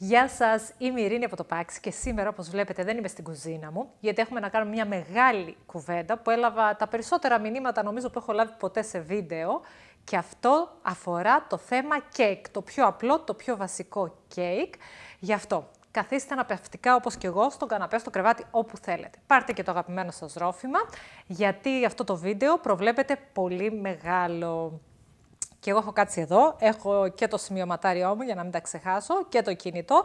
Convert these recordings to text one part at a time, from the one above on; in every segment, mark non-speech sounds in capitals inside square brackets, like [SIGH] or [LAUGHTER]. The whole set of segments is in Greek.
Γεια σας, είμαι η Ειρήνη από το ΠΑΞΙ και σήμερα, όπως βλέπετε, δεν είμαι στην κουζίνα μου, γιατί έχουμε να κάνουμε μια μεγάλη κουβέντα που έλαβα τα περισσότερα μηνύματα, νομίζω, που έχω λάβει ποτέ σε βίντεο. Και αυτό αφορά το θέμα κέικ, το πιο απλό, το πιο βασικό κέικ. Γι' αυτό καθίστε αναπαυτικά όπως και εγώ στον καναπέ, στο κρεβάτι, όπου θέλετε. Πάρτε και το αγαπημένο σας ρόφημα, γιατί αυτό το βίντεο προβλέπεται πολύ μεγάλο. Και εγώ έχω κάτσει εδώ, έχω και το σημειωματάριό μου για να μην τα ξεχάσω και το κινητό.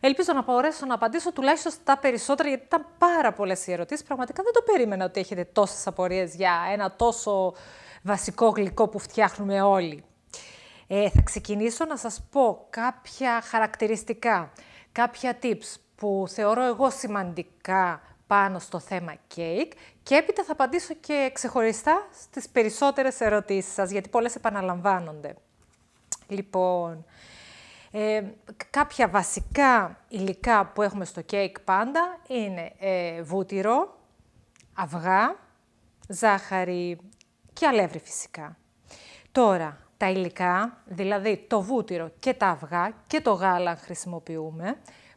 Ελπίζω να μπορέσω να απαντήσω τουλάχιστον στα περισσότερα, γιατί ήταν πάρα πολλές οι ερωτήσεις. Πραγματικά δεν το περίμενα ότι έχετε τόσες απορίες για ένα τόσο βασικό γλυκό που φτιάχνουμε όλοι. Ε, θα ξεκινήσω να σας πω κάποια χαρακτηριστικά, κάποια tips που θεωρώ εγώ σημαντικά πάνω στο θέμα κέικ και έπειτα θα απαντήσω και ξεχωριστά στις περισσότερες ερωτήσεις σας, γιατί πολλές επαναλαμβάνονται. Λοιπόν, ε, κάποια βασικά υλικά που έχουμε στο κέικ πάντα είναι ε, βούτυρο, αυγά, ζάχαρη και αλεύρι φυσικά. Τώρα, τα υλικά, δηλαδή το βούτυρο και τα αυγά και το γάλα χρησιμοποιούμε,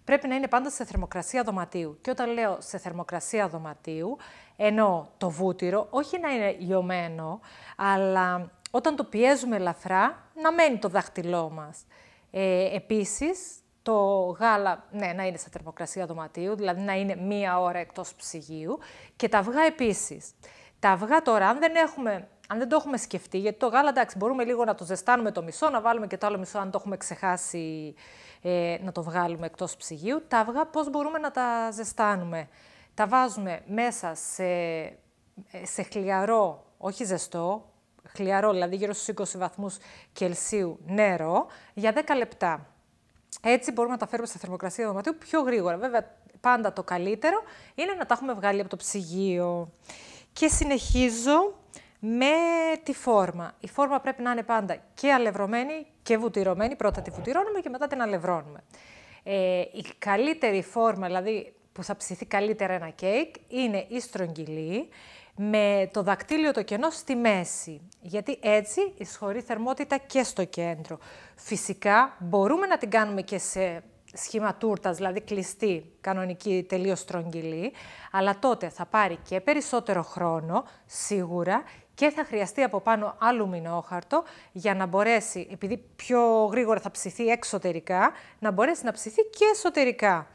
πρέπει να είναι πάντα σε θερμοκρασία δωματίου. Και όταν λέω σε θερμοκρασία δωματίου, ενώ το βούτυρο, όχι να είναι λιωμένο, αλλά όταν το πιέζουμε ελαφρά, να μένει το δάχτυλό μας. Ε, επίσης, το γάλα ναι, να είναι σε θερμοκρασία δωματίου, δηλαδή να είναι μία ώρα εκτός ψυγείου. Και τα αυγά επίσης. Τα αυγά τώρα, αν δεν έχουμε αν δεν το έχουμε σκεφτεί, γιατί το γάλα εντάξει, μπορούμε λίγο να το ζεστάνουμε το μισό, να βάλουμε και το άλλο μισό, αν το έχουμε ξεχάσει ε, να το βγάλουμε εκτός ψυγείου. Τα αυγά πώς μπορούμε να τα ζεστάνουμε. Τα βάζουμε μέσα σε, ε, σε χλιαρό, όχι ζεστό, χλιαρό, δηλαδή γύρω στους 20 βαθμούς Κελσίου νερό, για 10 λεπτά. Έτσι μπορούμε να τα φέρουμε στα θερμοκρασία δωματίου πιο γρήγορα. Βέβαια, πάντα το καλύτερο είναι να τα έχουμε βγάλει από το ψυγείο. Και συνεχίζω με τη φόρμα. Η φόρμα πρέπει να είναι πάντα και αλευρωμένη και βουτυρωμένη. Πρώτα τη βουτυρώνουμε και μετά την αλευρώνουμε. Ε, η καλύτερη φόρμα, δηλαδή που θα ψηθεί καλύτερα ένα κέικ, είναι η στρογγυλή με το δακτύλιο το κενό στη μέση, γιατί έτσι ισχωρεί θερμότητα και στο κέντρο. Φυσικά μπορούμε να την κάνουμε και σε σχήμα τούρτας, δηλαδή κλειστή, κανονική, τελείως στρογγυλή, αλλά τότε θα πάρει και περισσότερο χρόνο, σίγουρα, και θα χρειαστεί από πάνω αλουμινόχαρτο για να μπορέσει, επειδή πιο γρήγορα θα ψηθεί εξωτερικά, να μπορέσει να ψηθεί και εσωτερικά.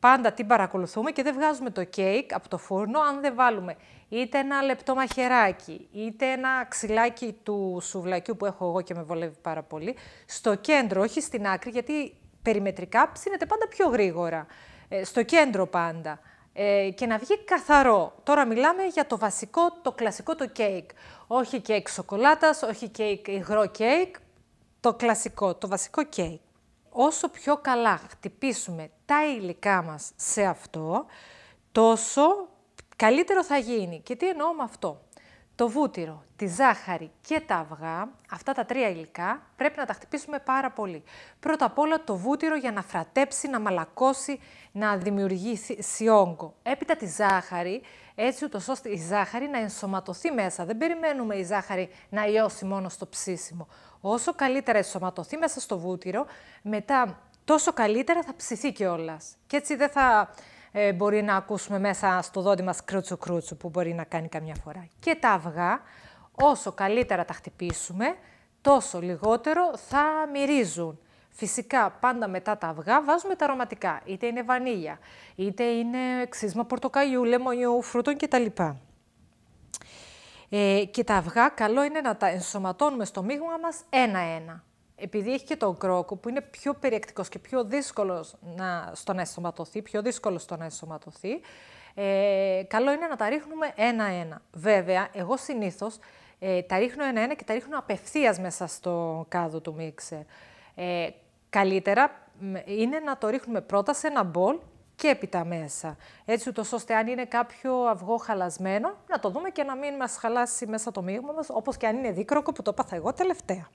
Πάντα την παρακολουθούμε και δεν βγάζουμε το κέικ από το φούρνο αν δεν βάλουμε είτε ένα λεπτό μαχαιράκι, είτε ένα ξυλάκι του σουβλακιού που έχω εγώ και με βολεύει πάρα πολύ, στο κέντρο, όχι στην άκρη, γιατί περιμετρικά ψήνεται πάντα πιο γρήγορα. Ε, στο κέντρο πάντα. Ε, και να βγει καθαρό. Τώρα μιλάμε για το βασικό, το κλασικό το κέικ. Όχι κέικ σοκολάτας, όχι κέικ υγρό κέικ, το κλασικό, το βασικό κέικ. Όσο πιο καλά χτυπήσουμε τα υλικά μας σε αυτό, τόσο καλύτερο θα γίνει. Και τι εννοώ με αυτό το βούτυρο, τη ζάχαρη και τα αυγά, αυτά τα τρία υλικά, πρέπει να τα χτυπήσουμε πάρα πολύ. Πρώτα απ' όλα το βούτυρο για να φρατέψει, να μαλακώσει, να δημιουργήσει σιόγκο. Έπειτα τη ζάχαρη, έτσι ούτως ώστε η ζάχαρη να ενσωματωθεί μέσα. Δεν περιμένουμε η ζάχαρη να λιώσει μόνο στο ψήσιμο. Όσο καλύτερα ενσωματωθεί μέσα στο βούτυρο, μετά τόσο καλύτερα θα ψηθεί κιόλας. Και έτσι δεν θα ε, μπορεί να ακούσουμε μέσα στο δόντι μας κρούτσου κρούτσου που μπορεί να κάνει καμιά φορά. Και τα αυγά, όσο καλύτερα τα χτυπήσουμε, τόσο λιγότερο θα μυρίζουν. Φυσικά, πάντα μετά τα αυγά βάζουμε τα αρωματικά, είτε είναι βανίλια, είτε είναι ξύσμα πορτοκαλιού, λεμονιού, φρούτων κτλ. Ε, και τα αυγά καλό είναι να τα ενσωματώνουμε στο μείγμα μας ένα-ένα επειδή έχει και τον κρόκο που είναι πιο περιεκτικός και πιο δύσκολος να, στο να πιο δύσκολο στο να ενσωματωθεί, ε, καλό είναι να τα ρίχνουμε ένα-ένα. Βέβαια, εγώ συνήθως ε, τα ρίχνω ένα-ένα και τα ρίχνω απευθείας μέσα στο κάδο του μίξερ. Ε, καλύτερα είναι να το ρίχνουμε πρώτα σε ένα μπολ και έπειτα μέσα. Έτσι ούτως ώστε αν είναι κάποιο αυγό χαλασμένο, να το δούμε και να μην μας χαλάσει μέσα το μείγμα μας, όπως και αν είναι δίκροκο που το πάθα εγώ τελευταία.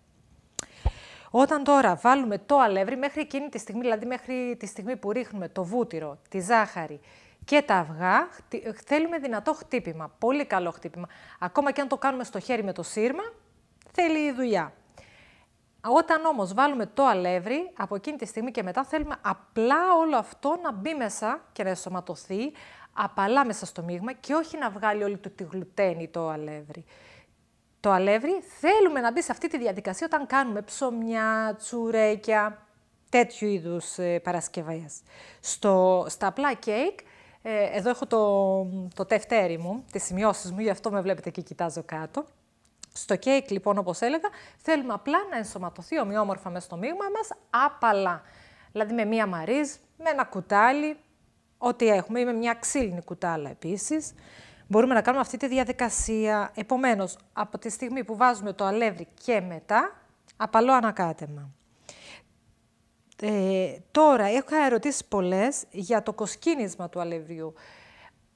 Όταν τώρα βάλουμε το αλεύρι, μέχρι εκείνη τη στιγμή, δηλαδή μέχρι τη στιγμή που ρίχνουμε το βούτυρο, τη ζάχαρη και τα αυγά, θέλουμε δυνατό χτύπημα, πολύ καλό χτύπημα. Ακόμα και αν το κάνουμε στο χέρι με το σύρμα, θέλει η δουλειά. Όταν όμως βάλουμε το αλεύρι, από εκείνη τη στιγμή και μετά θέλουμε απλά όλο αυτό να μπει μέσα και να εσωματωθεί, απαλά μέσα στο μείγμα και όχι να βγάλει όλη του τη γλουτένη το αλεύρι το αλεύρι, θέλουμε να μπει σε αυτή τη διαδικασία όταν κάνουμε ψωμιά, τσουρέκια, τέτοιου είδους ε, Στο, στα απλά κέικ, ε, εδώ έχω το, το τευτέρι μου, τις σημειώσεις μου, γι' αυτό με βλέπετε και κοιτάζω κάτω. Στο κέικ, λοιπόν, όπως έλεγα, θέλουμε απλά να ενσωματωθεί ομοιόμορφα μέσα στο μείγμα μας, απαλά. Δηλαδή με μία μαρίζ, με ένα κουτάλι, ό,τι έχουμε, ή με μια ξύλινη κουτάλα επίσης μπορούμε να κάνουμε αυτή τη διαδικασία. Επομένως, από τη στιγμή που βάζουμε το αλεύρι και μετά, απαλό ανακάτεμα. Ε, τώρα, έχω ερωτήσεις πολλές για το κοσκίνισμα του αλευριού.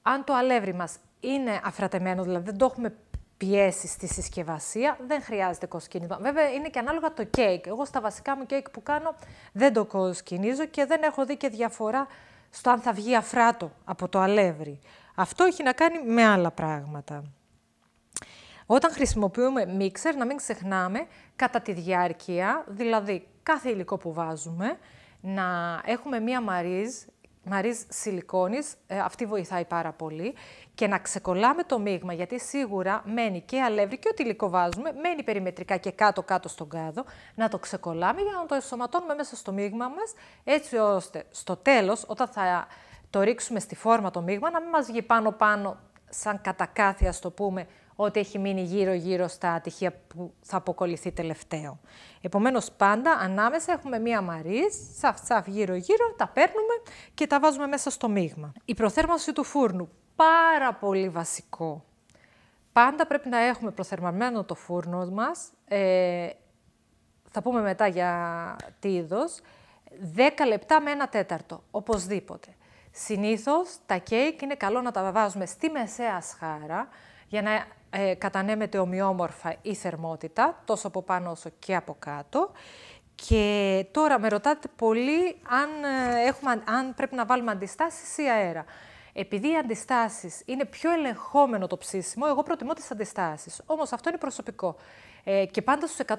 Αν το αλεύρι μας είναι αφρατεμένο, δηλαδή δεν το έχουμε πιέσει στη συσκευασία, δεν χρειάζεται κοσκίνισμα. Βέβαια, είναι και ανάλογα το κέικ. Εγώ στα βασικά μου κέικ που κάνω δεν το κοσκινίζω και δεν έχω δει και διαφορά στο αν θα βγει αφράτο από το αλεύρι. Αυτό έχει να κάνει με άλλα πράγματα. Όταν χρησιμοποιούμε μίξερ, να μην ξεχνάμε κατά τη διάρκεια, δηλαδή κάθε υλικό που βάζουμε, να έχουμε μία μαρίζ, μαρίζ σιλικόνης, ε, αυτή βοηθάει πάρα πολύ, και να ξεκολλάμε το μείγμα, γιατί σίγουρα μένει και αλεύρι και ό,τι υλικό βάζουμε, μένει περιμετρικά και κάτω-κάτω στον κάδο, να το ξεκολλάμε για να το ενσωματώνουμε μέσα στο μείγμα μας, έτσι ώστε στο τέλος, όταν θα το ρίξουμε στη φόρμα το μείγμα, να μην μας βγει πάνω-πάνω σαν κατακάθια στο το πούμε, ότι έχει μείνει γύρω-γύρω στα ατυχία που θα αποκολληθεί τελευταίο. Επομένως, πάντα ανάμεσα έχουμε σαφ σαφ τσαφ-τσαφ γύρω-γύρω, τα παίρνουμε και τα βάζουμε μέσα στο μείγμα. Η προθέρμανση του φούρνου, πάρα πολύ βασικό. Πάντα πρέπει να έχουμε προθερμαμένο το φούρνο μας, ε, θα πούμε μετά για τι είδος, 10 λεπτά με 1 τέταρτο, οπωσδήποτε. Συνήθως τα κέικ είναι καλό να τα βάζουμε στη μεσαία σχάρα για να ε, κατανέμεται ομοιόμορφα η θερμότητα, τόσο από πάνω όσο και από κάτω. Και τώρα με ρωτάτε πολύ αν, ε, έχουμε, αν πρέπει να βάλουμε αντιστάσεις ή αέρα. Επειδή οι αντιστάσεις είναι πιο ελεγχόμενο το ψήσιμο, εγώ προτιμώ τις αντιστάσεις. Όμως αυτό είναι προσωπικό. Ε, και πάντα στους 180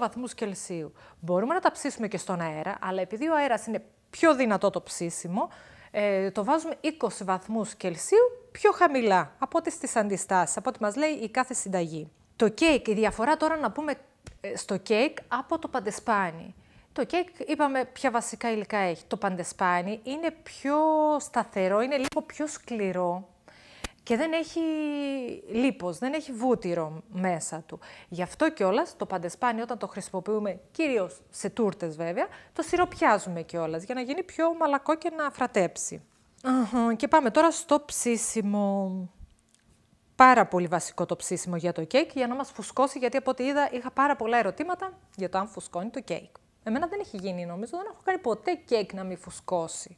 βαθμούς Κελσίου. Μπορούμε να τα ψήσουμε και στον αέρα, αλλά επειδή ο αέρας είναι πιο δυνατό το ψήσιμο, ε, το βάζουμε 20 βαθμούς Κελσίου πιο χαμηλά από ό,τι στις αντιστάσεις, από ό,τι μας λέει η κάθε συνταγή. Το κέικ, η διαφορά τώρα να πούμε ε, στο κέικ από το παντεσπάνι. Το κέικ είπαμε ποια βασικά υλικά έχει. Το παντεσπάνι είναι πιο σταθερό, είναι λίγο πιο σκληρό και δεν έχει λίπος, δεν έχει βούτυρο μέσα του. Γι' αυτό κιόλας το παντεσπάνι όταν το χρησιμοποιούμε, κυρίως σε τούρτες βέβαια, το σιροπιάζουμε κιόλας για να γίνει πιο μαλακό και να φρατέψει. Και πάμε τώρα στο ψήσιμο. Πάρα πολύ βασικό το ψήσιμο για το κέικ, για να μας φουσκώσει, γιατί από ό,τι είδα είχα πάρα πολλά ερωτήματα για το αν φουσκώνει το κέικ. Εμένα δεν έχει γίνει νομίζω, δεν έχω κάνει ποτέ κέικ να μην φουσκώσει.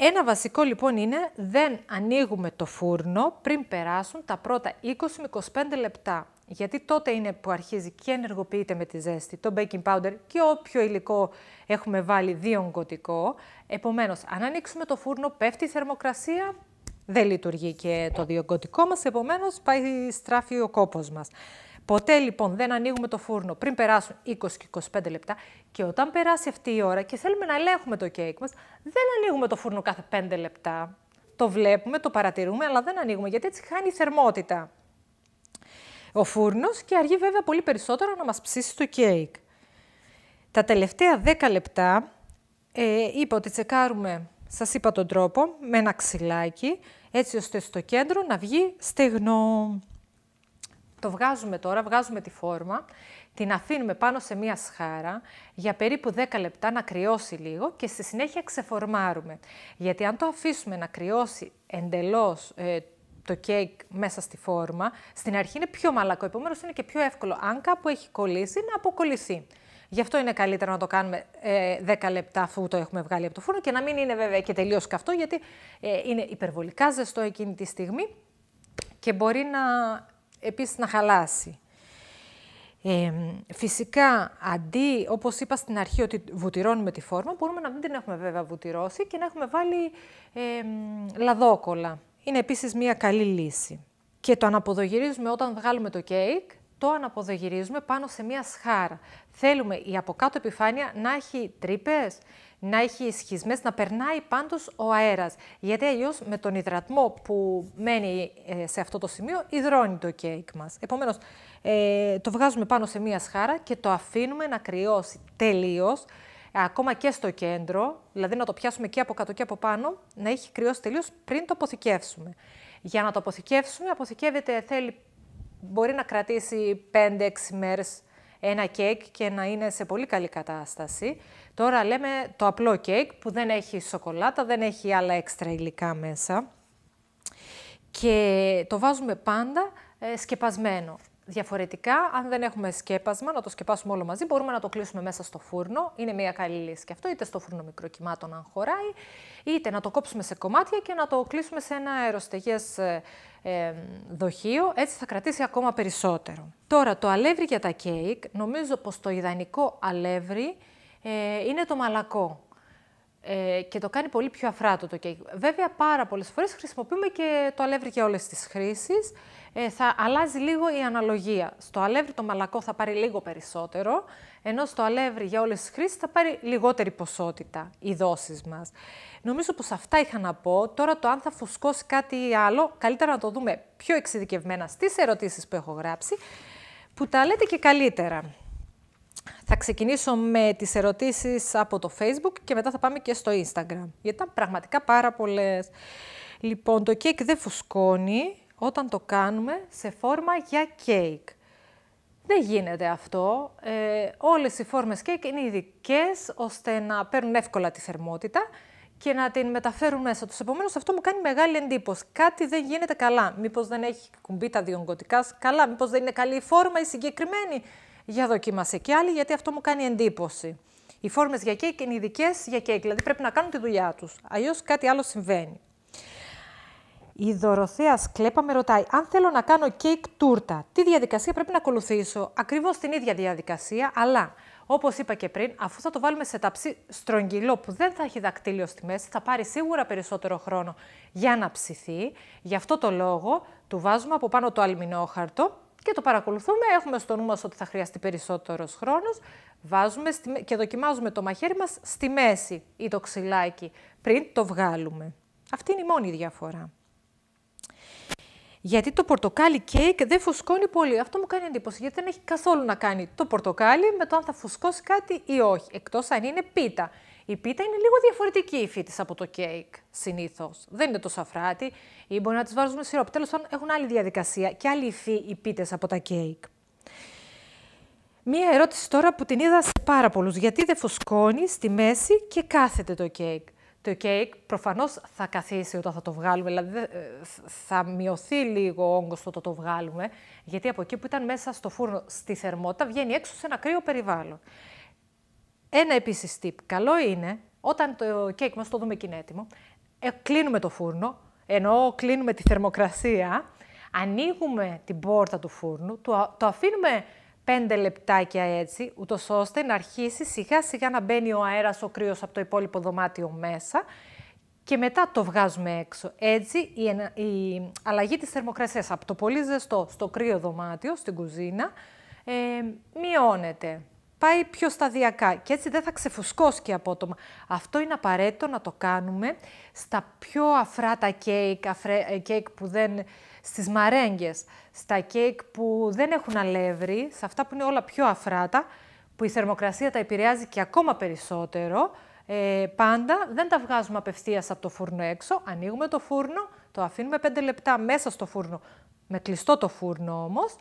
Ένα βασικό λοιπόν είναι δεν ανοίγουμε το φούρνο πριν περάσουν τα πρώτα 20-25 λεπτά. Γιατί τότε είναι που αρχίζει και ενεργοποιείται με τη ζέστη το baking powder και όποιο υλικό έχουμε βάλει διονγκωτικό. Επομένως, αν ανοίξουμε το φούρνο, πέφτει η θερμοκρασία, δεν λειτουργεί και το διονγκωτικό μας, επομένως πάει στράφει ο κόπος μας. Ποτέ λοιπόν δεν ανοίγουμε το φούρνο πριν περάσουν 20 και 25 λεπτά και όταν περάσει αυτή η ώρα και θέλουμε να ελέγχουμε το κέικ μας, δεν ανοίγουμε το φούρνο κάθε 5 λεπτά. Το βλέπουμε, το παρατηρούμε, αλλά δεν ανοίγουμε γιατί έτσι χάνει η θερμότητα. Ο φούρνος και αργεί βέβαια πολύ περισσότερο να μας ψήσει το κέικ. Τα τελευταία 10 λεπτά ε, είπα ότι τσεκάρουμε, σας είπα τον τρόπο, με ένα ξυλάκι, έτσι ώστε στο κέντρο να βγει στεγνό. Το βγάζουμε τώρα, βγάζουμε τη φόρμα, την αφήνουμε πάνω σε μία σχάρα για περίπου 10 λεπτά να κρυώσει λίγο και στη συνέχεια ξεφορμάρουμε. Γιατί αν το αφήσουμε να κρυώσει εντελώς ε, το κέικ μέσα στη φόρμα, στην αρχή είναι πιο μαλακό, επομένως είναι και πιο εύκολο αν κάπου έχει κολλήσει να αποκολληθεί. Γι' αυτό είναι καλύτερο να το κάνουμε 10 ε, λεπτά αφού το έχουμε βγάλει από το φούρνο και να μην είναι βέβαια και τελείως καυτό γιατί ε, είναι υπερβολικά ζεστό εκείνη τη στιγμή και μπορεί να επίσης να χαλάσει. φυσικά, αντί, όπως είπα στην αρχή, ότι βουτυρώνουμε τη φόρμα, μπορούμε να μην την έχουμε βέβαια βουτυρώσει και να έχουμε βάλει ε, λαδόκολα. Είναι επίσης μια καλή λύση. Και το αναποδογυρίζουμε όταν βγάλουμε το κέικ, το αναποδογυρίζουμε πάνω σε μια σχάρα. Θέλουμε η από κάτω επιφάνεια να έχει τρύπες, να έχει σχισμές, να περνάει πάντως ο αέρας. Γιατί αλλιώς με τον υδρατμό που μένει ε, σε αυτό το σημείο, υδρώνει το κέικ μας. Επομένως, ε, το βγάζουμε πάνω σε μία σχάρα και το αφήνουμε να κρυώσει τελείως, ακόμα και στο κέντρο, δηλαδή να το πιάσουμε και από κάτω και από πάνω, να έχει κρυώσει τελείως πριν το αποθηκεύσουμε. Για να το αποθηκεύσουμε, αποθηκεύεται, θέλει, μπορεί να κρατήσει 5-6 μέρες ένα κέικ και να είναι σε πολύ καλή κατάσταση. Τώρα λέμε το απλό κέικ που δεν έχει σοκολάτα, δεν έχει άλλα έξτρα υλικά μέσα. Και το βάζουμε πάντα ε, σκεπασμένο. Διαφορετικά, αν δεν έχουμε σκέπασμα, να το σκεπάσουμε όλο μαζί, μπορούμε να το κλείσουμε μέσα στο φούρνο. Είναι μια καλή λύση και αυτό, είτε στο φούρνο μικροκυμάτων αν χωράει, είτε να το κόψουμε σε κομμάτια και να το κλείσουμε σε ένα αεροστεγές ε, ε, δοχείο, έτσι θα κρατήσει ακόμα περισσότερο. Τώρα, το αλεύρι για τα κέικ, νομίζω πως το ιδανικό αλεύρι ε, είναι το μαλακό ε, και το κάνει πολύ πιο αφράτο το κέικ. Βέβαια, πάρα πολλές φορές χρησιμοποιούμε και το αλεύρι για όλες τις χρήσεις. Ε, θα αλλάζει λίγο η αναλογία. Στο αλεύρι το μαλακό θα πάρει λίγο περισσότερο, ενώ στο αλεύρι για όλες τις χρήσεις θα πάρει λιγότερη ποσότητα οι δόσεις μας. Νομίζω πως αυτά είχα να πω. Τώρα το αν θα φουσκώσει κάτι άλλο, καλύτερα να το δούμε πιο εξειδικευμένα στις ερωτήσεις που έχω γράψει, που τα λέτε και καλύτερα. Θα ξεκινήσω με τις ερωτήσεις από το Facebook και μετά θα πάμε και στο Instagram, γιατί ήταν πραγματικά πάρα πολλές. Λοιπόν, το κέικ δεν φουσκώνει όταν το κάνουμε σε φόρμα για κέικ. Δεν γίνεται αυτό. Ε, όλες οι φόρμες κέικ είναι ειδικές ώστε να παίρνουν εύκολα τη θερμότητα και να την μεταφέρουν μέσα τους. Επομένως, αυτό μου κάνει μεγάλη εντύπωση. Κάτι δεν γίνεται καλά. Μήπως δεν έχει κουμπί τα διογκωτικά καλά, μήπως δεν είναι καλή η φόρμα η συγκεκριμένη. Για δοκίμασε και άλλη, γιατί αυτό μου κάνει εντύπωση. Οι φόρμες για κέικ είναι ειδικές για κέικ, δηλαδή πρέπει να κάνουν τη δουλειά τους. Αλλιώς κάτι άλλο συμβαίνει. Η Δωροθέας Σκλέπα με ρωτάει αν θέλω να κάνω κέικ τούρτα. Τι διαδικασία πρέπει να ακολουθήσω. Ακριβώς την ίδια διαδικασία, αλλά όπως είπα και πριν, αφού θα το βάλουμε σε ταψί στρογγυλό που δεν θα έχει δακτύλιο στη μέση, θα πάρει σίγουρα περισσότερο χρόνο για να ψηθεί. Γι' αυτό το λόγο του βάζουμε από πάνω το αλμινόχαρτο και το παρακολουθούμε. Έχουμε στο νου μας ότι θα χρειαστεί περισσότερος χρόνος. Βάζουμε και δοκιμάζουμε το μαχαίρι μας στη μέση ή το ξυλάκι πριν το βγάλουμε. Αυτή είναι η μόνη διαφορά γιατί το πορτοκάλι κέικ δεν φουσκώνει πολύ. Αυτό μου κάνει εντύπωση, γιατί δεν έχει καθόλου να κάνει το πορτοκάλι με το αν θα φουσκώσει κάτι ή όχι, εκτός αν είναι πίτα. Η πίτα είναι λίγο διαφορετική η φύτης από το κέικ συνήθως. Δεν είναι το αφράτη, ή μπορεί να τις βάζουμε σιρόπι. Τέλος πάντων, έχουν άλλη διαδικασία και άλλη υφή οι πίτες από τα κέικ. Μία ερώτηση τώρα που την είδα σε πάρα πολλούς. Γιατί δεν φουσκώνει στη μέση και κάθεται το κέικ το κέικ προφανώς θα καθίσει όταν θα το βγάλουμε, δηλαδή ε, θα μειωθεί λίγο ο όγκος όταν το βγάλουμε, γιατί από εκεί που ήταν μέσα στο φούρνο στη θερμότητα βγαίνει έξω σε ένα κρύο περιβάλλον. Ένα επίσης tip, καλό είναι όταν το κέικ μας το δούμε και είναι έτοιμο, ε, κλείνουμε το φούρνο, ενώ κλείνουμε τη θερμοκρασία, ανοίγουμε την πόρτα του φούρνου, το αφήνουμε 5 λεπτάκια έτσι, ούτως ώστε να αρχίσει σιγά σιγά να μπαίνει ο αέρας, ο κρύος από το υπόλοιπο δωμάτιο μέσα και μετά το βγάζουμε έξω. Έτσι, η, η αλλαγή της θερμοκρασίας από το πολύ ζεστό στο κρύο δωμάτιο, στην κουζίνα, ε, μειώνεται πάει πιο σταδιακά και έτσι δεν θα ξεφουσκώσει και απότομα. Αυτό είναι απαραίτητο να το κάνουμε στα πιο αφράτα κέικ, αφρέ, ε, κέικ που δεν... στις μαρέγγες, στα κέικ που δεν έχουν αλεύρι, σε αυτά που είναι όλα πιο αφράτα, που η θερμοκρασία τα επηρεάζει και ακόμα περισσότερο, ε, πάντα δεν τα βγάζουμε απευθείας από το φούρνο έξω, ανοίγουμε το φούρνο, το αφήνουμε 5 λεπτά μέσα στο φούρνο, με κλειστό το φούρνο όμως,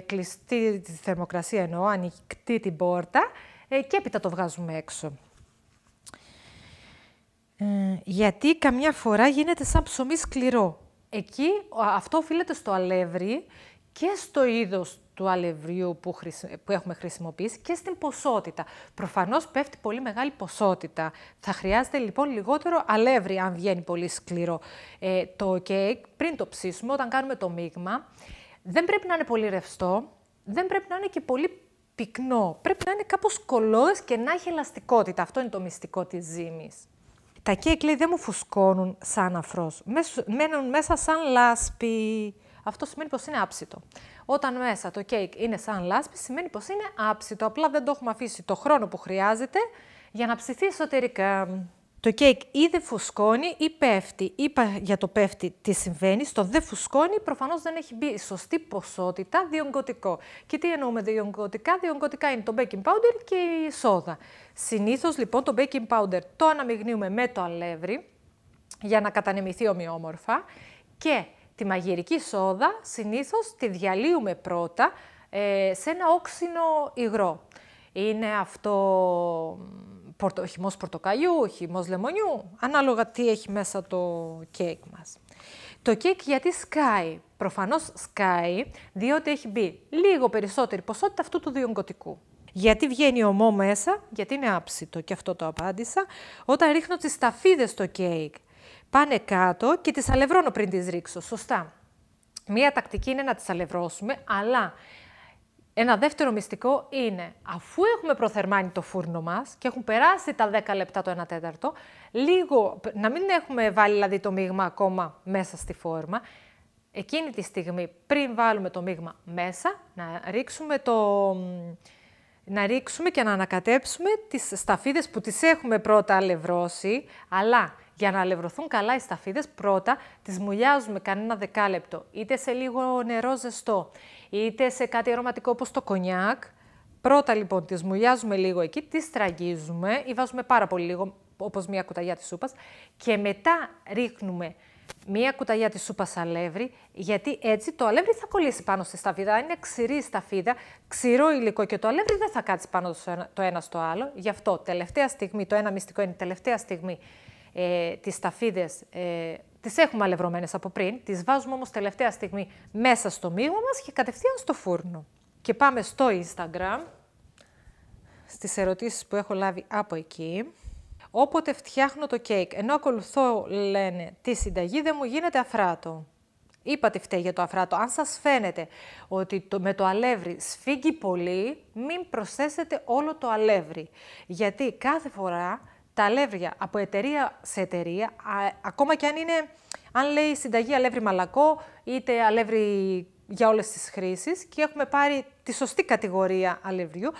κλειστή τη θερμοκρασία εννοώ, ανοιχτή την πόρτα ε, και έπειτα το βγάζουμε έξω. Ε, γιατί καμιά φορά γίνεται σαν ψωμί σκληρό. Εκεί αυτό οφείλεται στο αλεύρι και στο είδος του αλευριού που, που έχουμε χρησιμοποιήσει και στην ποσότητα. Προφανώς πέφτει πολύ μεγάλη ποσότητα. Θα χρειάζεται λοιπόν λιγότερο αλεύρι αν βγαίνει πολύ σκληρό ε, το κέικ. Πριν το ψήσουμε, όταν κάνουμε το μείγμα, δεν πρέπει να είναι πολύ ρευστό, δεν πρέπει να είναι και πολύ πυκνό. Πρέπει να είναι κάπως κολλώδες και να έχει ελαστικότητα. Αυτό είναι το μυστικό της ζύμης. Τα λέει, δεν μου φουσκώνουν σαν αφρός. Μένουν μέσα σαν λάσπη. Αυτό σημαίνει πως είναι άψητο. Όταν μέσα το κέικ είναι σαν λάσπη, σημαίνει πως είναι άψητο. Απλά δεν το έχουμε αφήσει το χρόνο που χρειάζεται για να ψηθεί εσωτερικά. Το κέικ ή δεν φουσκώνει ή πέφτει. Είπα για το πέφτει τι συμβαίνει. Στο δεν φουσκώνει προφανώς δεν έχει μπει σωστή ποσότητα διονγκωτικό. Και τι εννοούμε διονγκωτικά. Διονγκωτικά είναι το baking powder και η σόδα. Συνήθως λοιπόν το baking powder το αναμειγνύουμε με το αλεύρι για να κατανεμηθεί ομοιόμορφα και τη μαγειρική σόδα συνήθως τη διαλύουμε πρώτα ε, σε ένα όξινο υγρό. Είναι αυτό πορτο, χυμός πορτοκαλιού, χυμός λεμονιού, ανάλογα τι έχει μέσα το κέικ μας. Το κέικ γιατί σκάει. Προφανώς σκάει διότι έχει μπει λίγο περισσότερη ποσότητα αυτού του διογκωτικού. Γιατί βγαίνει ομό μέσα, γιατί είναι άψητο και αυτό το απάντησα, όταν ρίχνω τις σταφίδες στο κέικ. Πάνε κάτω και τις αλευρώνω πριν τις ρίξω, σωστά. Μία τακτική είναι να τις αλευρώσουμε, αλλά ένα δεύτερο μυστικό είναι, αφού έχουμε προθερμάνει το φούρνο μας και έχουν περάσει τα 10 λεπτά το 1 τέταρτο, λίγο, να μην έχουμε βάλει δηλαδή, το μείγμα ακόμα μέσα στη φόρμα, εκείνη τη στιγμή πριν βάλουμε το μείγμα μέσα, να ρίξουμε, το, να ρίξουμε και να ανακατέψουμε τις σταφίδες που τις έχουμε πρώτα αλευρώσει, αλλά για να αλευρωθούν καλά οι σταφίδες, πρώτα τις μουλιάζουμε κανένα δεκάλεπτο, είτε σε λίγο νερό ζεστό, είτε σε κάτι αρωματικό όπως το κονιάκ. Πρώτα λοιπόν τις μουλιάζουμε λίγο εκεί, τις τραγίζουμε. η σταφίδα, ξηρό υλικό και το αλεύρι δεν θα κάτσει πάνω το ένα στο άλλο. Γι' αυτό τελευταία στιγμή, το ένα μυστικό είναι τελευταία στιγμή ε, τις ταφίδες ε, τις έχουμε αλευρωμένες από πριν, τις βάζουμε όμως τελευταία στιγμή μέσα στο μείγμα μας και κατευθείαν στο φούρνο. Και πάμε στο Instagram, στις ερωτήσεις που έχω λάβει από εκεί. Όποτε φτιάχνω το κέικ, ενώ ακολουθώ, λένε, τη συνταγή, δεν μου γίνεται αφράτο. Είπα τι φταίει για το αφράτο. Αν σας φαίνεται ότι με το αλεύρι σφίγγει πολύ, μην προσθέσετε όλο το αλεύρι. Γιατί κάθε φορά τα αλεύρια από εταιρεία σε εταιρεία, α, ακόμα και αν είναι, αν λέει συνταγή αλεύρι μαλακό, είτε αλεύρι για όλες τις χρήσεις και έχουμε πάρει τη σωστή κατηγορία αλευριού,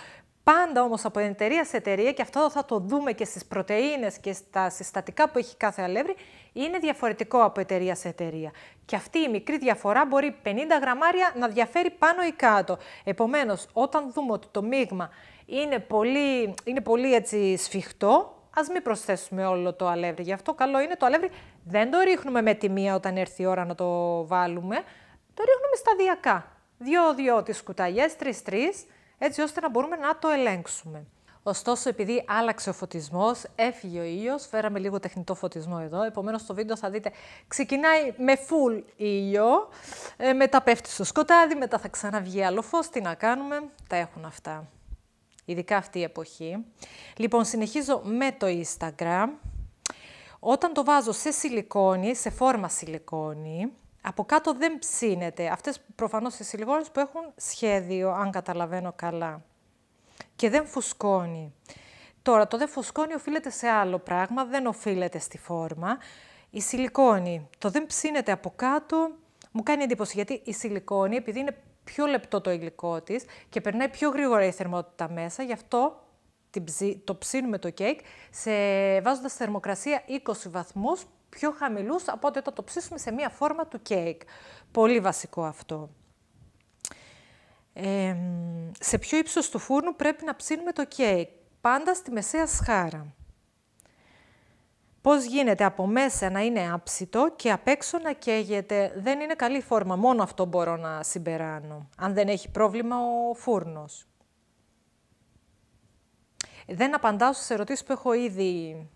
Πάντα όμως από εταιρεία σε εταιρεία, και αυτό θα το δούμε και στις πρωτεΐνες και στα συστατικά που έχει κάθε αλεύρι, είναι διαφορετικό από εταιρεία σε εταιρεία. Και αυτή η μικρή διαφορά μπορεί 50 γραμμάρια να διαφέρει πάνω ή κάτω. Επομένως, όταν δούμε ότι το μείγμα είναι πολύ, είναι πολύ έτσι σφιχτό, ας μην προσθέσουμε όλο το αλεύρι. Γι' αυτό καλό είναι το αλεύρι δεν το ρίχνουμε με τη μία όταν έρθει η ώρα να το βάλουμε. Το ρίχνουμε σταδιακά. Δύο-δύο τις κουταλιές, τρει-τρει, έτσι ώστε να μπορούμε να το ελέγξουμε. Ωστόσο, επειδή άλλαξε ο φωτισμός, έφυγε ο ήλιος, φέραμε λίγο τεχνητό φωτισμό εδώ. Επομένως, στο βίντεο θα δείτε, ξεκινάει με full ήλιο, ε, μετά πέφτει στο σκοτάδι, μετά θα ξαναβγεί άλλο φως. Τι να κάνουμε, τα έχουν αυτά ειδικά αυτή η εποχή. Λοιπόν, συνεχίζω με το Instagram. Όταν το βάζω σε σιλικόνη, σε φόρμα σιλικόνη, από κάτω δεν ψήνεται. Αυτές προφανώς οι σιλικόνες που έχουν σχέδιο, αν καταλαβαίνω καλά. Και δεν φουσκώνει. Τώρα, το δεν φουσκώνει οφείλεται σε άλλο πράγμα, δεν οφείλεται στη φόρμα. Η σιλικόνη, το δεν ψήνεται από κάτω, μου κάνει εντύπωση, γιατί η σιλικόνη, επειδή είναι πιο λεπτό το υλικό της και περνάει πιο γρήγορα η θερμότητα μέσα. Γι' αυτό το ψήνουμε το κέικ σε, βάζοντας θερμοκρασία 20 βαθμούς πιο χαμηλούς, από ό,τι όταν το ψήσουμε σε μία φόρμα του κέικ. Πολύ βασικό αυτό. Ε, σε ποιο ύψος του φούρνου πρέπει να ψήνουμε το κέικ. Πάντα στη μεσαία σχάρα. Πώς γίνεται από μέσα να είναι άψητο και απ' έξω να καίγεται. Δεν είναι καλή φόρμα, μόνο αυτό μπορώ να συμπεράνω. Αν δεν έχει πρόβλημα ο φούρνος. Δεν απαντάω στις ερωτήσεις που έχω ήδη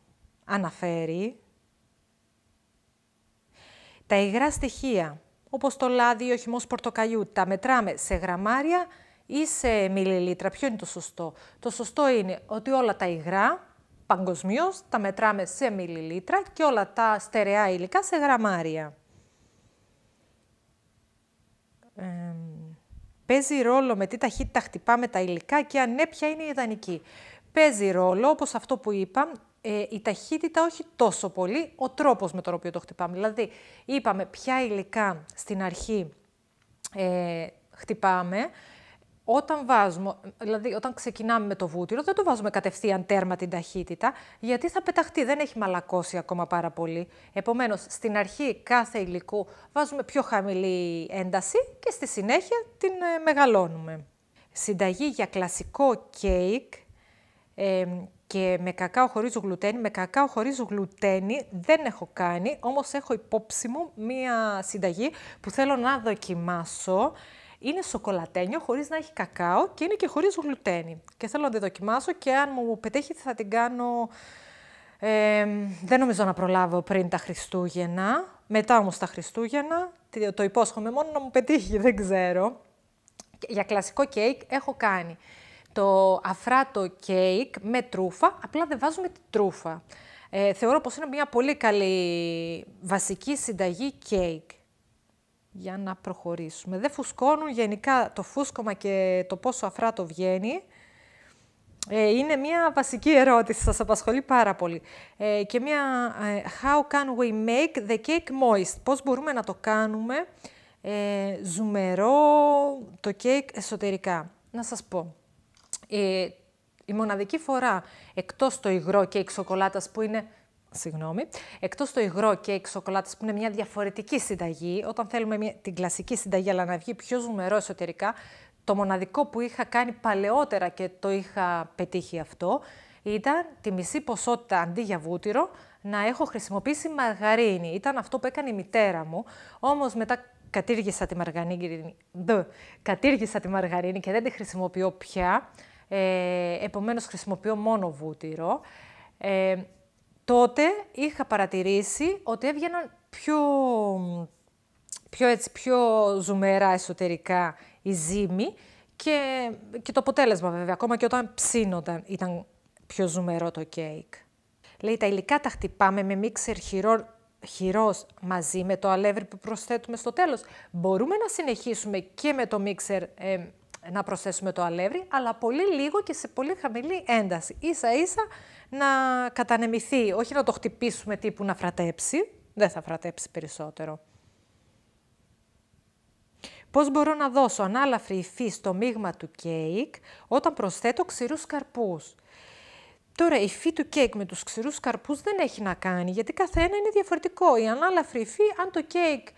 αναφέρει. Τα υγρά στοιχεία, όπως το λάδι ή ο χυμός πορτοκαλιού, τα μετράμε σε γραμμάρια ή σε μιλιλίτρα. Ποιο είναι το σωστό. Το σωστό είναι ότι όλα τα υγρά Παγκοσμίως τα μετράμε σε μιλιλίτρα και όλα τα στερεά υλικά σε γραμμάρια. παίζει ρόλο με τι ταχύτητα χτυπάμε τα υλικά και αν ναι, ποια είναι η ιδανική. Παίζει ρόλο, όπως αυτό που είπα, ε, η ταχύτητα όχι τόσο πολύ, ο τρόπος με τον οποίο το χτυπάμε. Δηλαδή, είπαμε ποια υλικά στην αρχή ε, χτυπάμε, όταν βάζουμε, δηλαδή όταν ξεκινάμε με το βούτυρο, δεν το βάζουμε κατευθείαν τέρμα την ταχύτητα, γιατί θα πεταχτεί, δεν έχει μαλακώσει ακόμα πάρα πολύ. Επομένως, στην αρχή κάθε υλικού βάζουμε πιο χαμηλή ένταση και στη συνέχεια την ε, μεγαλώνουμε. Συνταγή για κλασικό κέικ και με κακάο χωρίς γλουτένι. Με κακάο χωρίς γλουτένι δεν έχω κάνει, όμως έχω υπόψη μου μία συνταγή που θέλω να δοκιμάσω. Είναι σοκολατένιο χωρίς να έχει κακάο και είναι και χωρίς γλουτένι. Και θέλω να τη δοκιμάσω και αν μου πετύχει θα την κάνω. δεν νομίζω να προλάβω πριν τα Χριστούγεννα. Μετά όμως τα Χριστούγεννα. Το υπόσχομαι μόνο να μου πετύχει, [LAUGHS] δεν ξέρω. Για κλασικό κέικ έχω κάνει το αφράτο κέικ με τρούφα, απλά δεν βάζουμε την τρούφα. Ε, θεωρώ πως είναι μια πολύ καλή βασική συνταγή κέικ για να προχωρήσουμε. Δεν φουσκώνουν γενικά το φούσκωμα και το πόσο αφράτο βγαίνει. Ε, είναι μια βασική ερώτηση, σας απασχολεί πάρα πολύ. Ε, και μια ε, how can we make the cake moist. Πώς μπορούμε να το κάνουμε ε, ζουμερό το κέικ εσωτερικά. Να σας πω. Η μοναδική φορά εκτός το υγρό κέικ σοκολάτας που είναι Συγγνώμη. Εκτός το υγρό κέικ σοκολάτα, που είναι μια διαφορετική συνταγή, όταν θέλουμε μια, την κλασική συνταγή, αλλά να βγει πιο ζουμερό εσωτερικά, το μοναδικό που είχα κάνει παλαιότερα και το είχα πετύχει αυτό, ήταν τη μισή ποσότητα αντί για βούτυρο να έχω χρησιμοποιήσει μαργαρίνη. Ήταν αυτό που έκανε η μητέρα μου, Όμως μετά κατήργησα τη μαργαρίνη, κατήργησα τη μαργαρίνη και δεν τη χρησιμοποιώ πια, ε, επομένως χρησιμοποιώ μόνο βούτυρο. Ε, τότε είχα παρατηρήσει ότι έβγαιναν πιο, πιο, έτσι, πιο ζουμερά εσωτερικά η ζύμη και, και το αποτέλεσμα βέβαια, ακόμα και όταν ψήνονταν ήταν πιο ζουμερό το κέικ. Λέει, τα υλικά τα χτυπάμε με μίξερ χειρό, χειρός μαζί με το αλεύρι που προσθέτουμε στο τέλος. Μπορούμε να συνεχίσουμε και με το μίξερ ε, να προσθέσουμε το αλεύρι, αλλά πολύ λίγο και σε πολύ χαμηλή ένταση. Ίσα ίσα να κατανεμηθεί, όχι να το χτυπήσουμε τύπου να φρατέψει, δεν θα φρατέψει περισσότερο. Πώς μπορώ να δώσω ανάλαφρη υφή στο μείγμα του κέικ όταν προσθέτω ξηρούς καρπούς. Τώρα, η υφή του κέικ με τους ξηρούς καρπούς δεν έχει να κάνει, γιατί καθένα είναι διαφορετικό. Η ανάλαφρη υφή, αν το κέικ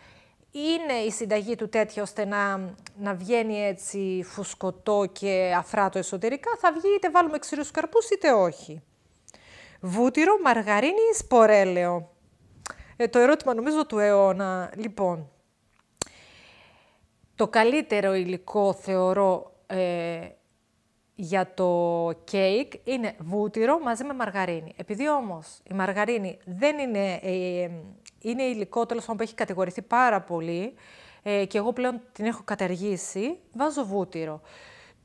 είναι η συνταγή του τέτοια ώστε να, να βγαίνει έτσι φουσκωτό και αφράτο εσωτερικά, θα βγει είτε βάλουμε ξηρούς καρπούς είτε όχι. Βούτυρο, μαργαρίνη ή σπορέλαιο. Ε, το ερώτημα νομίζω του αιώνα. Λοιπόν, το καλύτερο υλικό θεωρώ ε, για το κέικ είναι βούτυρο μαζί με μαργαρίνη. Επειδή όμως η μαργαρίνη δεν είναι, ε, είναι υλικό τέλος πάντων που έχει κατηγορηθεί πάρα πολύ και εγώ πλέον την έχω καταργήσει, βάζω βούτυρο.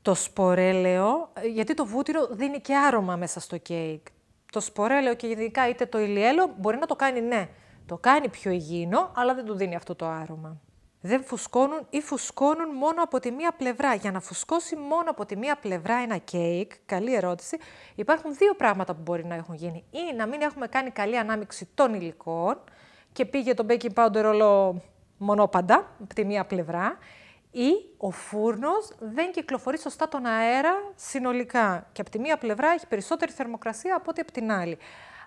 Το σπορέλαιο, γιατί το βούτυρο δίνει και άρωμα μέσα στο κέικ το σπορέλαιο και ειδικά είτε το ηλιέλαιο μπορεί να το κάνει ναι. Το κάνει πιο υγιεινό, αλλά δεν του δίνει αυτό το άρωμα. Δεν φουσκώνουν ή φουσκώνουν μόνο από τη μία πλευρά. Για να φουσκώσει μόνο από τη μία πλευρά ένα κέικ, καλή ερώτηση, υπάρχουν δύο πράγματα που μπορεί να έχουν γίνει. Ή να μην έχουμε κάνει καλή ανάμειξη των υλικών και πήγε το baking powder όλο μονόπαντα από τη μία πλευρά ή ο φούρνος δεν κυκλοφορεί σωστά τον αέρα συνολικά και από τη μία πλευρά έχει περισσότερη θερμοκρασία από ό,τι από την άλλη.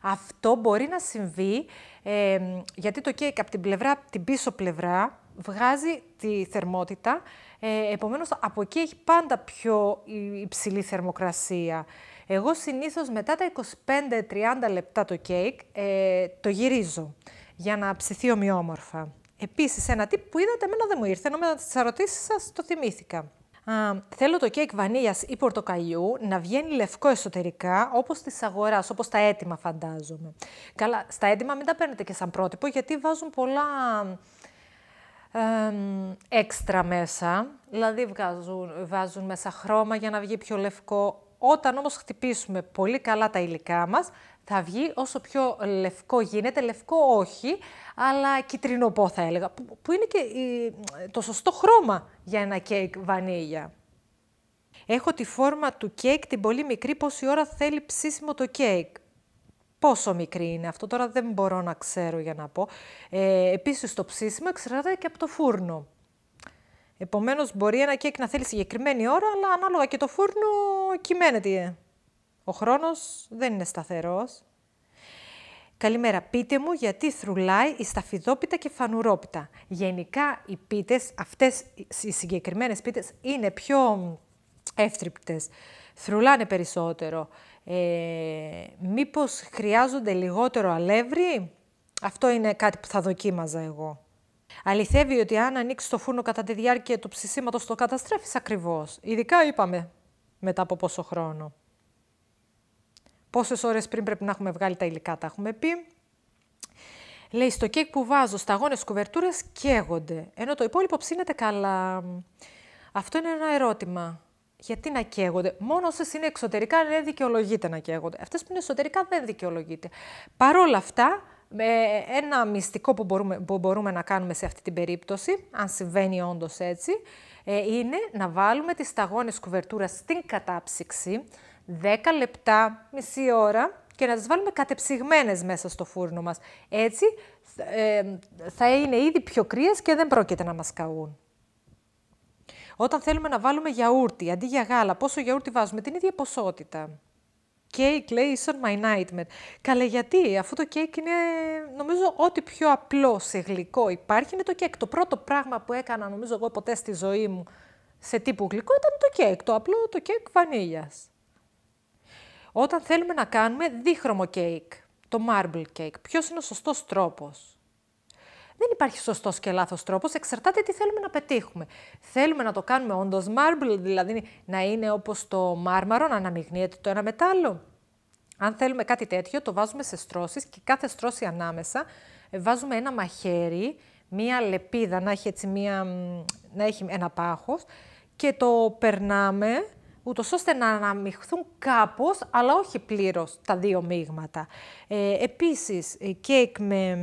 Αυτό μπορεί να συμβεί ε, γιατί το κέικ από την, πλευρά, την πίσω πλευρά βγάζει τη θερμότητα, ε, επομένως από εκεί έχει πάντα πιο υψηλή θερμοκρασία. Εγώ συνήθως μετά τα 25-30 λεπτά το κέικ ε, το γυρίζω για να ψηθεί ομοιόμορφα. Επίσης, ένα τύπο που είδατε, εμένα δεν μου ήρθε, ενώ με τις ερωτήσεις σας το θυμήθηκα. θέλω το κέικ βανίλιας ή πορτοκαλιού να βγαίνει λευκό εσωτερικά, όπως της αγοράς, όπως τα έτοιμα φαντάζομαι. Καλά, στα έτοιμα μην τα παίρνετε και σαν πρότυπο, γιατί βάζουν πολλά έξτρα μέσα, δηλαδή βγάζουν, βάζουν μέσα χρώμα για να βγει πιο λευκό. Όταν όμως χτυπήσουμε πολύ καλά τα υλικά μας, θα βγει όσο πιο λευκό γίνεται, λευκό όχι, αλλά κυτρινοπό θα έλεγα, που είναι και το σωστό χρώμα για ένα κέικ βανίλια. Έχω τη φόρμα του κέικ την πολύ μικρή, πόση ώρα θέλει ψήσιμο το κέικ. Πόσο μικρή είναι αυτό, τώρα δεν μπορώ να ξέρω για να πω. Ε, επίσης το ψήσιμο εξαρτάται και από το φούρνο. Επομένως μπορεί ένα κέικ να θέλει συγκεκριμένη ώρα, αλλά ανάλογα και το φούρνο κυμαίνεται ο χρόνος δεν είναι σταθερός. Καλημέρα, πείτε μου γιατί θρουλάει η σταφιδόπιτα και φανουρόπιτα. Γενικά οι πίτες, αυτές οι συγκεκριμένες πίτες είναι πιο εύθρυπτες. Θρουλάνε περισσότερο. Ε, μήπως χρειάζονται λιγότερο αλεύρι. Αυτό είναι κάτι που θα δοκίμαζα εγώ. Αληθεύει ότι αν ανοίξει το φούρνο κατά τη διάρκεια του ψησίματος το καταστρέφεις ακριβώς. Ειδικά είπαμε μετά από πόσο χρόνο πόσες ώρες πριν πρέπει να έχουμε βγάλει τα υλικά, τα έχουμε πει. Λέει, στο κέικ που βάζω σταγόνες κουβερτούρες καίγονται, ενώ το υπόλοιπο ψήνεται καλά. Αυτό είναι ένα ερώτημα. Γιατί να καίγονται. Μόνο όσες είναι εξωτερικά δεν δικαιολογείται να καίγονται. Αυτές που είναι εσωτερικά δεν δικαιολογείται. Παρ' όλα αυτά, ένα μυστικό που μπορούμε, που μπορούμε να κάνουμε σε αυτή την περίπτωση, αν συμβαίνει όντως έτσι, ε, είναι να βάλουμε τις σταγόνες κουβερτούρας στην κατάψυξη, 10 λεπτά, μισή ώρα και να τις βάλουμε κατεψυγμένες μέσα στο φούρνο μας. Έτσι ε, θα είναι ήδη πιο κρύες και δεν πρόκειται να μας καούν. Όταν θέλουμε να βάλουμε γιαούρτι αντί για γάλα, πόσο γιαούρτι βάζουμε, την ίδια ποσότητα. Cake, λέει, on my nightmare. Καλέ, γιατί, αφού το κέικ είναι, νομίζω, ό,τι πιο απλό σε γλυκό υπάρχει, είναι το κέικ. Το πρώτο πράγμα που έκανα, νομίζω, εγώ ποτέ στη ζωή μου σε τύπου γλυκό ήταν το κέικ. το απλό το κέικ βανίλιας όταν θέλουμε να κάνουμε δίχρωμο κέικ, το marble cake. Ποιος είναι ο σωστός τρόπος. Δεν υπάρχει σωστός και λάθος τρόπος, εξαρτάται τι θέλουμε να πετύχουμε. Θέλουμε να το κάνουμε όντως marble, δηλαδή να είναι όπως το μάρμαρο, να αναμειγνύεται το ένα μετάλλο. Αν θέλουμε κάτι τέτοιο, το βάζουμε σε στρώσεις και κάθε στρώση ανάμεσα ε, βάζουμε ένα μαχαίρι, μία λεπίδα να έχει, μία, να έχει ένα πάχος. και το περνάμε ούτως ώστε να αναμειχθούν κάπως, αλλά όχι πλήρως τα δύο μείγματα. Ε, επίσης, ε, κέικ με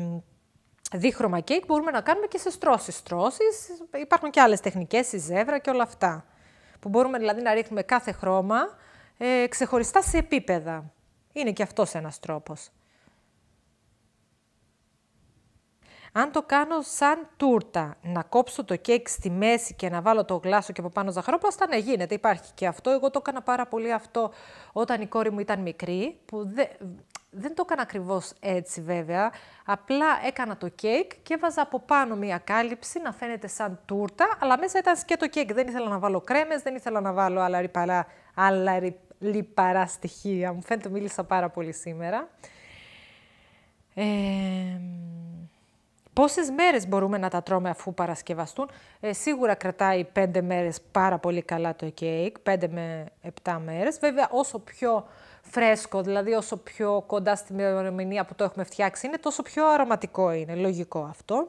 δίχρωμα κέικ μπορούμε να κάνουμε και σε στρώσεις στρώσεις. Υπάρχουν και άλλες τεχνικές η ζεύρα και όλα αυτά. Που μπορούμε δηλαδή να ρίχνουμε κάθε χρώμα ε, ξεχωριστά σε επίπεδα. Είναι και αυτός ένας τρόπος. Αν το κάνω σαν τούρτα, να κόψω το κέικ στη μέση και να βάλω το γλάσο και από πάνω ζαχαρόπαστα, ναι γίνεται, υπάρχει και αυτό. Εγώ το έκανα πάρα πολύ αυτό όταν η κόρη μου ήταν μικρή, που δεν, δεν το έκανα ακριβώς έτσι βέβαια. Απλά έκανα το κέικ και έβαζα από πάνω μία κάλυψη να φαίνεται σαν τούρτα, αλλά μέσα ήταν και το κέικ. Δεν ήθελα να βάλω κρέμες, δεν ήθελα να βάλω άλλα ρηπαρά, λιπαρά στοιχεία. Μου φαίνεται μίλησα πάρα πολύ σήμερα. Ε, Πόσες μέρες μπορούμε να τα τρώμε αφού παρασκευαστούν. Ε, σίγουρα κρατάει 5 μέρες πάρα πολύ καλά το κέικ, 5 με 7 μέρες. Βέβαια όσο πιο φρέσκο, δηλαδή όσο πιο κοντά στη ημερομηνία που το έχουμε φτιάξει είναι, τόσο πιο αρωματικό είναι, λογικό αυτό.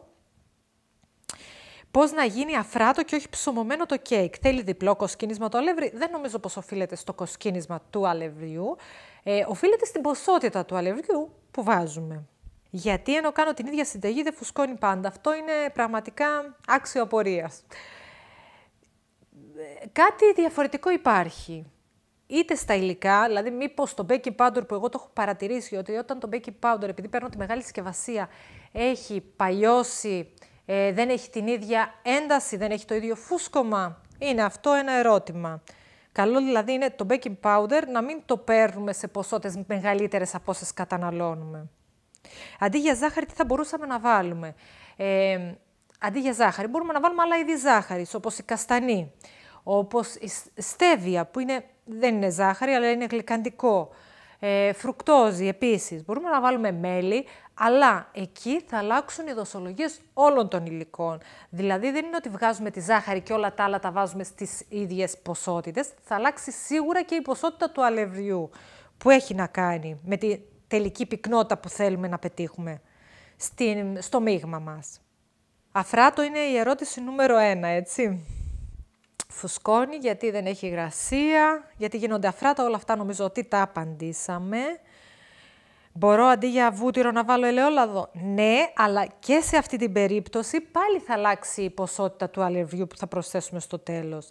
Πώς να γίνει αφράτο και όχι ψωμωμένο το κέικ. Θέλει διπλό κοσκίνισμα το αλεύρι. Δεν νομίζω πως οφείλεται στο κοσκίνισμα του αλευριού. Ε, οφείλεται στην ποσότητα του αλευριού που βάζουμε. Γιατί ενώ κάνω την ίδια συνταγή δεν φουσκώνει πάντα. Αυτό είναι πραγματικά άξιο απορίας. Κάτι διαφορετικό υπάρχει. Είτε στα υλικά, δηλαδή μήπως το baking powder που εγώ το έχω παρατηρήσει, ότι όταν το baking powder, επειδή παίρνω τη μεγάλη συσκευασία, έχει παλιώσει, ε, δεν έχει την ίδια ένταση, δεν έχει το ίδιο φούσκωμα. Είναι αυτό ένα ερώτημα. Καλό δηλαδή είναι το baking powder να μην το παίρνουμε σε ποσότητες μεγαλύτερες από όσες καταναλώνουμε. Αντί για ζάχαρη, τι θα μπορούσαμε να βάλουμε. Ε, αντί για ζάχαρη, μπορούμε να βάλουμε άλλα είδη ζάχαρης όπως η καστανή, όπως η στέβια, που είναι, δεν είναι ζάχαρη, αλλά είναι γλυκαντικό. Ε, φρουκτόζη επίσης. Μπορούμε να βάλουμε μέλι, αλλά εκεί θα αλλάξουν οι δοσολογίες όλων των υλικών. Δηλαδή δεν είναι ότι βγάζουμε τη ζάχαρη και όλα τα άλλα τα βάζουμε στις ίδιες ποσότητες. Θα αλλάξει σίγουρα και η ποσότητα του αλευριού που έχει να κάνει με τη τελική πυκνότητα που θέλουμε να πετύχουμε στην, στο μείγμα μας. Αφράτο είναι η ερώτηση νούμερο ένα, έτσι. Φουσκώνει γιατί δεν έχει υγρασία, γιατί γίνονται αφράτα, όλα αυτά νομίζω ότι τα απαντήσαμε. Μπορώ αντί για βούτυρο να βάλω ελαιόλαδο. Ναι, αλλά και σε αυτή την περίπτωση πάλι θα αλλάξει η ποσότητα του αλευριού που θα προσθέσουμε στο τέλος.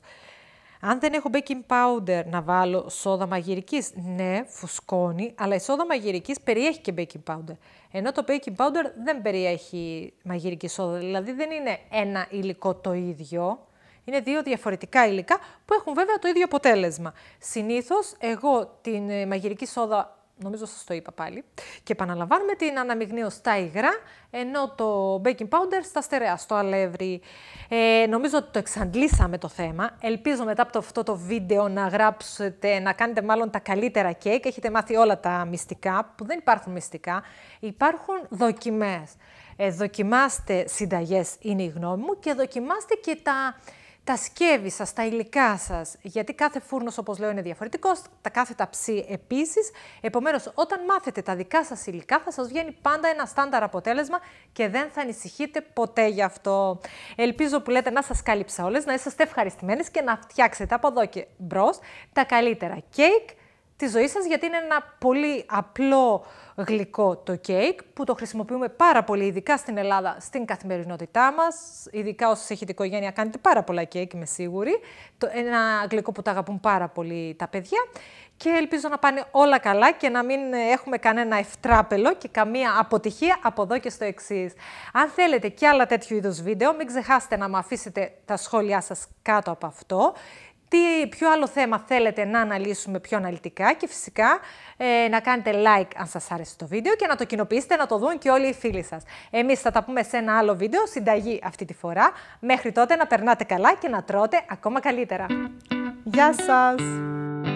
Αν δεν έχω baking powder να βάλω σόδα μαγειρικής, ναι, φουσκώνει, αλλά η σόδα μαγειρικής περιέχει και baking powder. Ενώ το baking powder δεν περιέχει μαγειρική σόδα, δηλαδή δεν είναι ένα υλικό το ίδιο. Είναι δύο διαφορετικά υλικά που έχουν βέβαια το ίδιο αποτέλεσμα. Συνήθως εγώ την ε, μαγειρική σόδα νομίζω σας το είπα πάλι. Και επαναλαμβάνουμε την αναμειγνύως στα υγρά, ενώ το baking powder στα στερεά, στο αλεύρι. Ε, νομίζω ότι το εξαντλήσαμε το θέμα. Ελπίζω μετά από αυτό το βίντεο να γράψετε, να κάνετε μάλλον τα καλύτερα κέικ. Έχετε μάθει όλα τα μυστικά, που δεν υπάρχουν μυστικά. Υπάρχουν δοκιμές. Ε, δοκιμάστε συνταγές, είναι η γνώμη μου, και δοκιμάστε και τα τα σκεύη σας, τα υλικά σας, γιατί κάθε φούρνος, όπως λέω, είναι διαφορετικός, τα κάθε ταψί επίσης. Επομένως, όταν μάθετε τα δικά σας υλικά, θα σας βγαίνει πάντα ένα στάνταρ αποτέλεσμα και δεν θα ανησυχείτε ποτέ γι' αυτό. Ελπίζω που λέτε να σας κάλυψα όλες, να είσαστε ευχαριστημένες και να φτιάξετε από εδώ και μπρος τα καλύτερα κέικ, στη ζωή σας, γιατί είναι ένα πολύ απλό γλυκό το κέικ που το χρησιμοποιούμε πάρα πολύ, ειδικά στην Ελλάδα, στην καθημερινότητά μας. Ειδικά όσοι έχετε οικογένεια κάνετε πάρα πολλά κέικ, είμαι σίγουρη. Το, ένα γλυκό που τα αγαπούν πάρα πολύ τα παιδιά. Και ελπίζω να πάνε όλα καλά και να μην έχουμε κανένα ευτράπελο και καμία αποτυχία από εδώ και στο εξής. Αν θέλετε και άλλα τέτοιου είδους βίντεο, μην ξεχάσετε να μου αφήσετε τα σχόλιά σας κάτω από αυτό τι, ποιο άλλο θέμα θέλετε να αναλύσουμε πιο αναλυτικά και φυσικά ε, να κάνετε like αν σας άρεσε το βίντεο και να το κοινοποιήσετε να το δουν και όλοι οι φίλοι σας. Εμείς θα τα πούμε σε ένα άλλο βίντεο, συνταγή αυτή τη φορά. Μέχρι τότε να περνάτε καλά και να τρώτε ακόμα καλύτερα. Γεια σας!